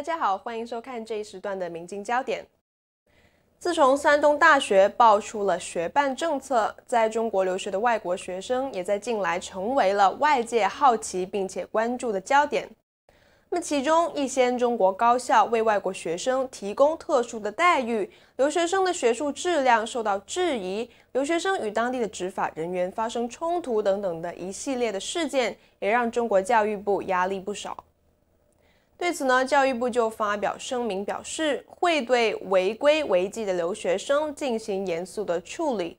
大家好，欢迎收看这一时段的《明镜焦点》。自从山东大学爆出了学办政策，在中国留学的外国学生也在近来成为了外界好奇并且关注的焦点。那么，其中一些中国高校为外国学生提供特殊的待遇，留学生的学术质量受到质疑，留学生与当地的执法人员发生冲突等等的一系列的事件，也让中国教育部压力不少。对此呢，教育部就发表声明表示，会对违规违纪的留学生进行严肃的处理。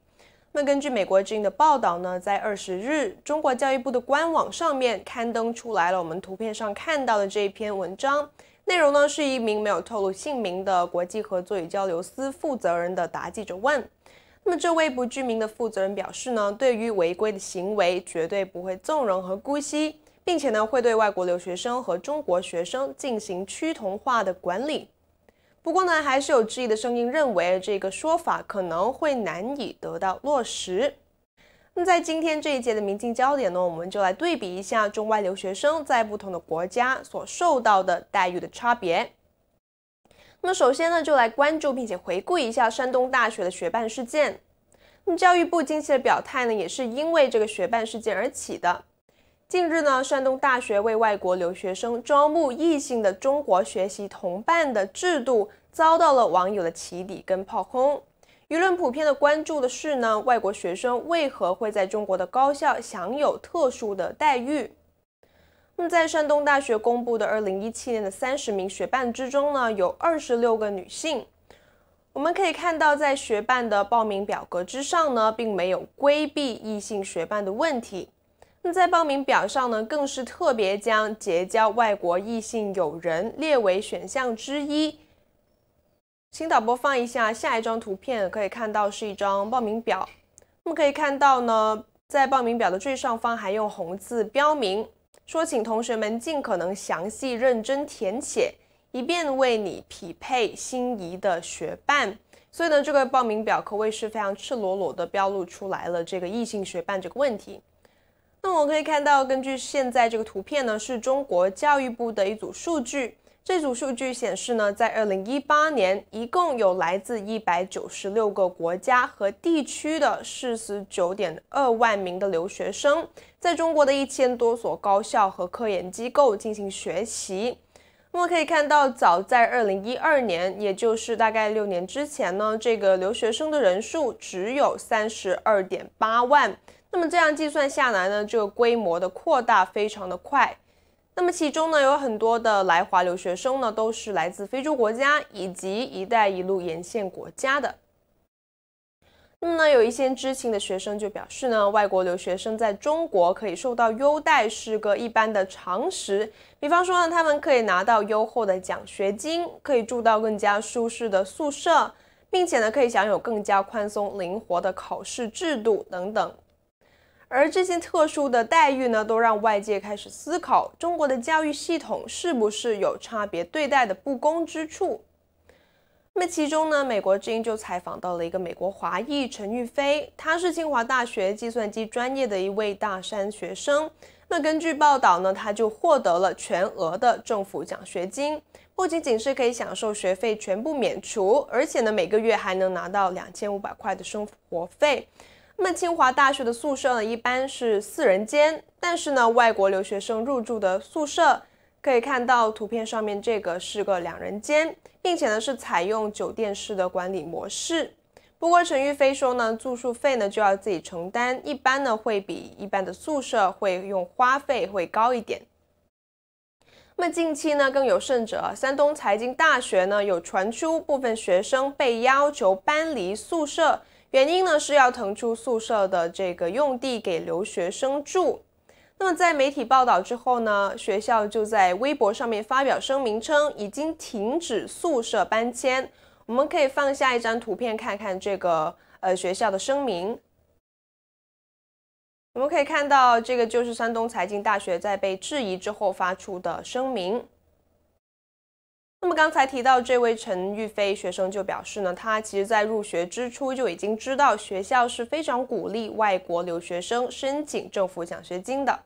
那根据美国之音的报道呢，在二十日，中国教育部的官网上面刊登出来了我们图片上看到的这一篇文章，内容呢是一名没有透露姓名的国际合作与交流司负责人的答记者问。那么这位不具名的负责人表示呢，对于违规的行为，绝对不会纵容和姑息。并且呢，会对外国留学生和中国学生进行趋同化的管理。不过呢，还是有质疑的声音认为这个说法可能会难以得到落实。那在今天这一节的《民进焦点》呢，我们就来对比一下中外留学生在不同的国家所受到的待遇的差别。那么首先呢，就来关注并且回顾一下山东大学的学办事件。那么教育部近期的表态呢，也是因为这个学办事件而起的。近日呢，山东大学为外国留学生招募异性的中国学习同伴的制度遭到了网友的起底跟炮轰。舆论普遍的关注的是呢，外国学生为何会在中国的高校享有特殊的待遇？那么在山东大学公布的2017年的30名学伴之中呢，有26个女性。我们可以看到，在学伴的报名表格之上呢，并没有规避异性学伴的问题。那在报名表上呢，更是特别将结交外国异性友人列为选项之一。青岛播放一下下一张图片，可以看到是一张报名表。那么可以看到呢，在报名表的最上方还用红字标明，说请同学们尽可能详细认真填写，以便为你匹配心仪的学伴。所以呢，这个报名表可谓是非常赤裸裸的标露出来了这个异性学伴这个问题。那我们可以看到，根据现在这个图片呢，是中国教育部的一组数据。这组数据显示呢，在二零一八年，一共有来自一百九十六个国家和地区的四十九点二万名的留学生，在中国的一千多所高校和科研机构进行学习。那么可以看到，早在二零一二年，也就是大概六年之前呢，这个留学生的人数只有三十二点八万。那么这样计算下来呢，这个规模的扩大非常的快。那么其中呢，有很多的来华留学生呢，都是来自非洲国家以及“一带一路”沿线国家的。那么呢，有一些知情的学生就表示呢，外国留学生在中国可以受到优待是个一般的常识。比方说呢，他们可以拿到优厚的奖学金，可以住到更加舒适的宿舍，并且呢，可以享有更加宽松灵活的考试制度等等。而这些特殊的待遇呢，都让外界开始思考中国的教育系统是不是有差别对待的不公之处。那么其中呢，美国之音就采访到了一个美国华裔陈玉飞，他是清华大学计算机专业的一位大三学生。那根据报道呢，他就获得了全额的政府奖学金，不仅仅是可以享受学费全部免除，而且呢，每个月还能拿到两千五百块的生活费。那么清华大学的宿舍呢，一般是四人间，但是呢，外国留学生入住的宿舍。可以看到图片上面这个是个两人间，并且呢是采用酒店式的管理模式。不过陈玉飞说呢，住宿费呢就要自己承担，一般呢会比一般的宿舍会用花费会高一点。那么近期呢更有甚者，山东财经大学呢有传出部分学生被要求搬离宿舍，原因呢是要腾出宿舍的这个用地给留学生住。那么在媒体报道之后呢，学校就在微博上面发表声明称，已经停止宿舍搬迁。我们可以放下一张图片看看这个呃学校的声明。我们可以看到这个就是山东财经大学在被质疑之后发出的声明。那么刚才提到这位陈玉飞学生就表示呢，他其实在入学之初就已经知道学校是非常鼓励外国留学生申请政府奖学金的。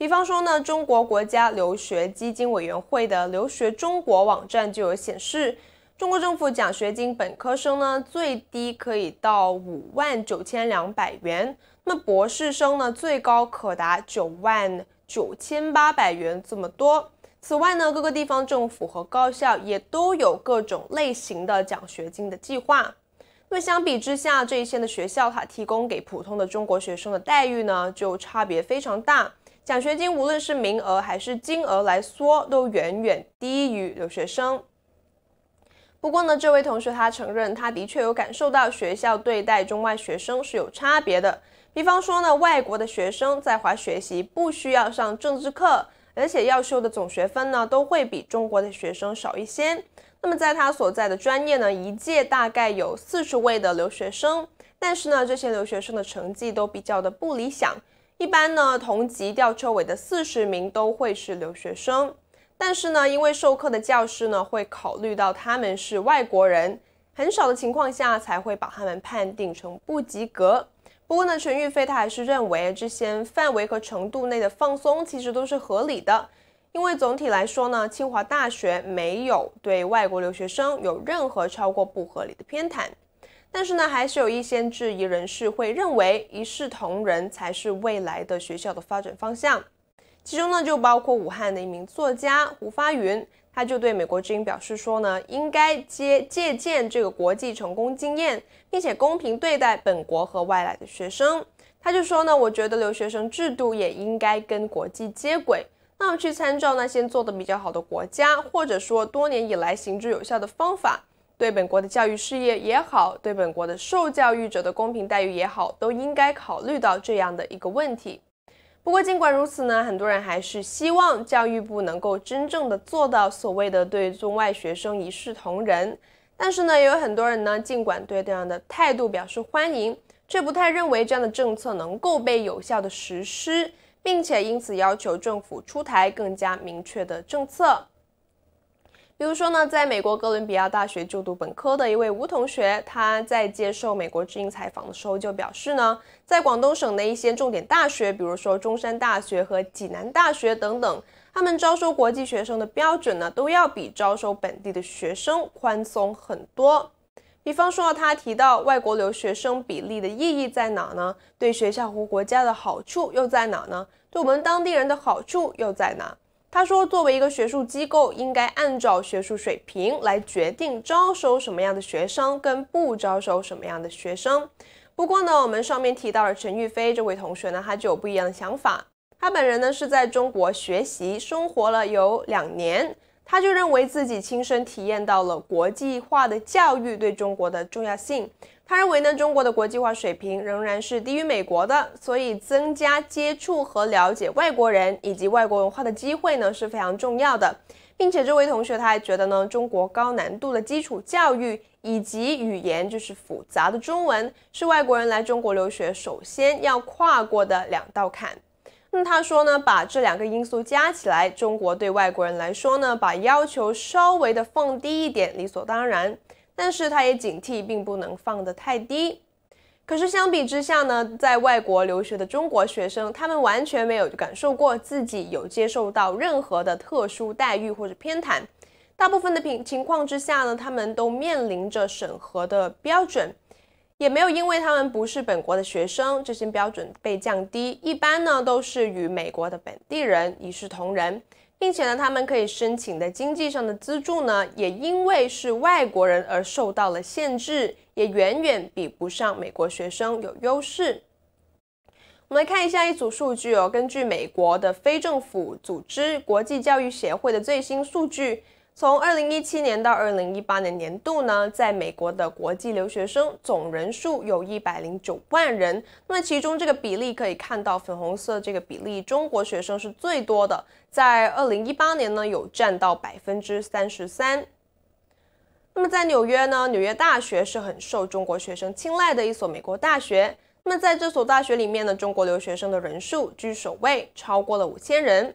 比方说呢，中国国家留学基金委员会的留学中国网站就有显示，中国政府奖学金本科生呢最低可以到五万九千两百元，那博士生呢最高可达九万九千八百元这么多。此外呢，各个地方政府和高校也都有各种类型的奖学金的计划。那么相比之下，这一线的学校它提供给普通的中国学生的待遇呢，就差别非常大。奖学金无论是名额还是金额来说，都远远低于留学生。不过呢，这位同学他承认，他的确有感受到学校对待中外学生是有差别的。比方说呢，外国的学生在华学习不需要上政治课，而且要修的总学分呢，都会比中国的学生少一些。那么在他所在的专业呢，一届大概有四十位的留学生，但是呢，这些留学生的成绩都比较的不理想。一般呢，同级吊车尾的四十名都会是留学生，但是呢，因为授课的教师呢会考虑到他们是外国人，很少的情况下才会把他们判定成不及格。不过呢，陈玉飞他还是认为这些范围和程度内的放松其实都是合理的，因为总体来说呢，清华大学没有对外国留学生有任何超过不合理的偏袒。但是呢，还是有一些质疑人士会认为一视同仁才是未来的学校的发展方向，其中呢就包括武汉的一名作家胡发云，他就对美国之音表示说呢，应该借借鉴这个国际成功经验，并且公平对待本国和外来的学生。他就说呢，我觉得留学生制度也应该跟国际接轨，那么去参照那些做的比较好的国家，或者说多年以来行之有效的方法。对本国的教育事业也好，对本国的受教育者的公平待遇也好，都应该考虑到这样的一个问题。不过，尽管如此呢，很多人还是希望教育部能够真正的做到所谓的对中外学生一视同仁。但是呢，也有很多人呢，尽管对这样的态度表示欢迎，却不太认为这样的政策能够被有效的实施，并且因此要求政府出台更加明确的政策。比如说呢，在美国哥伦比亚大学就读本科的一位吴同学，他在接受美国之音采访的时候就表示呢，在广东省的一些重点大学，比如说中山大学和济南大学等等，他们招收国际学生的标准呢，都要比招收本地的学生宽松很多。比方说，他提到外国留学生比例的意义在哪呢？对学校和国家的好处又在哪呢？对我们当地人的好处又在哪？他说：“作为一个学术机构，应该按照学术水平来决定招收什么样的学生，跟不招收什么样的学生。不过呢，我们上面提到了陈玉飞这位同学呢，他就有不一样的想法。他本人呢是在中国学习生活了有两年，他就认为自己亲身体验到了国际化的教育对中国的重要性。”他认为呢，中国的国际化水平仍然是低于美国的，所以增加接触和了解外国人以及外国文化的机会呢是非常重要的。并且这位同学他还觉得呢，中国高难度的基础教育以及语言就是复杂的中文，是外国人来中国留学首先要跨过的两道坎。那他说呢，把这两个因素加起来，中国对外国人来说呢，把要求稍微的放低一点，理所当然。但是他也警惕，并不能放得太低。可是相比之下呢，在外国留学的中国学生，他们完全没有感受过自己有接受到任何的特殊待遇或者偏袒。大部分的平情况之下呢，他们都面临着审核的标准，也没有因为他们不是本国的学生，这些标准被降低。一般呢，都是与美国的本地人一视同仁。并且呢，他们可以申请的经济上的资助呢，也因为是外国人而受到了限制，也远远比不上美国学生有优势。我们来看一下一组数据哦，根据美国的非政府组织国际教育协会的最新数据。从二零一七年到二零一八年年度呢，在美国的国际留学生总人数有一百零九万人。那么其中这个比例可以看到，粉红色这个比例，中国学生是最多的。在二零一八年呢，有占到百分之三十三。那么在纽约呢，纽约大学是很受中国学生青睐的一所美国大学。那么在这所大学里面呢，中国留学生的人数居首位，超过了五千人。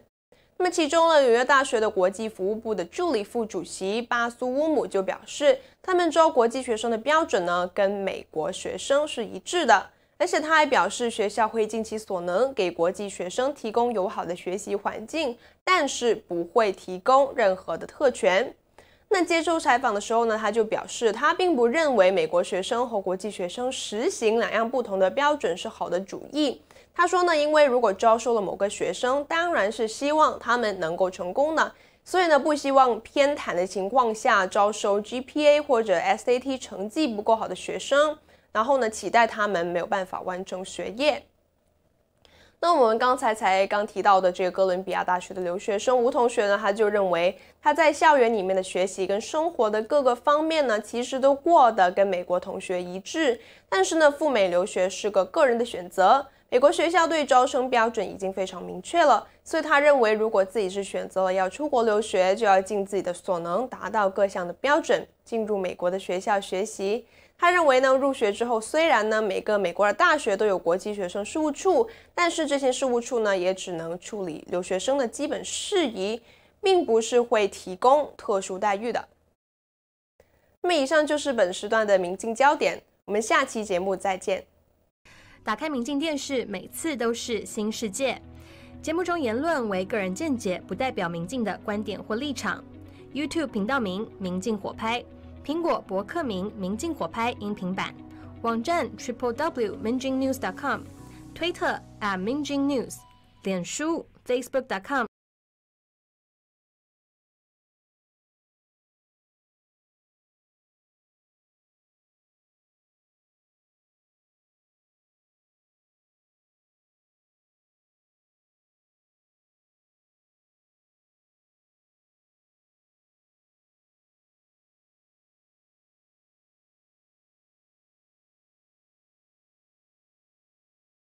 那么，其中呢，纽约大学的国际服务部的助理副主席巴苏乌姆就表示，他们招国际学生的标准呢，跟美国学生是一致的。而且他还表示，学校会尽其所能给国际学生提供友好的学习环境，但是不会提供任何的特权。那接受采访的时候呢，他就表示，他并不认为美国学生和国际学生实行两样不同的标准是好的主意。他说呢，因为如果招收了某个学生，当然是希望他们能够成功的，所以呢不希望偏袒的情况下招收 GPA 或者 SAT 成绩不够好的学生，然后呢期待他们没有办法完成学业。那我们刚才才刚提到的这个哥伦比亚大学的留学生吴同学呢，他就认为他在校园里面的学习跟生活的各个方面呢，其实都过得跟美国同学一致，但是呢赴美留学是个个人的选择。美国学校对招生标准已经非常明确了，所以他认为，如果自己是选择了要出国留学，就要尽自己的所能，达到各项的标准，进入美国的学校学习。他认为呢，入学之后，虽然呢每个美国的大学都有国际学生事务处，但是这些事务处呢也只能处理留学生的基本事宜，并不是会提供特殊待遇的。那么以上就是本时段的《明镜焦点》，我们下期节目再见。打开明镜电视，每次都是新世界。节目中言论为个人见解，不代表明镜的观点或立场。YouTube 频道名：明镜火拍。苹果博客名：明镜火拍音频版。网站：triplew.mingjingnews.com。推特：@mingjingnews。脸书：facebook.com。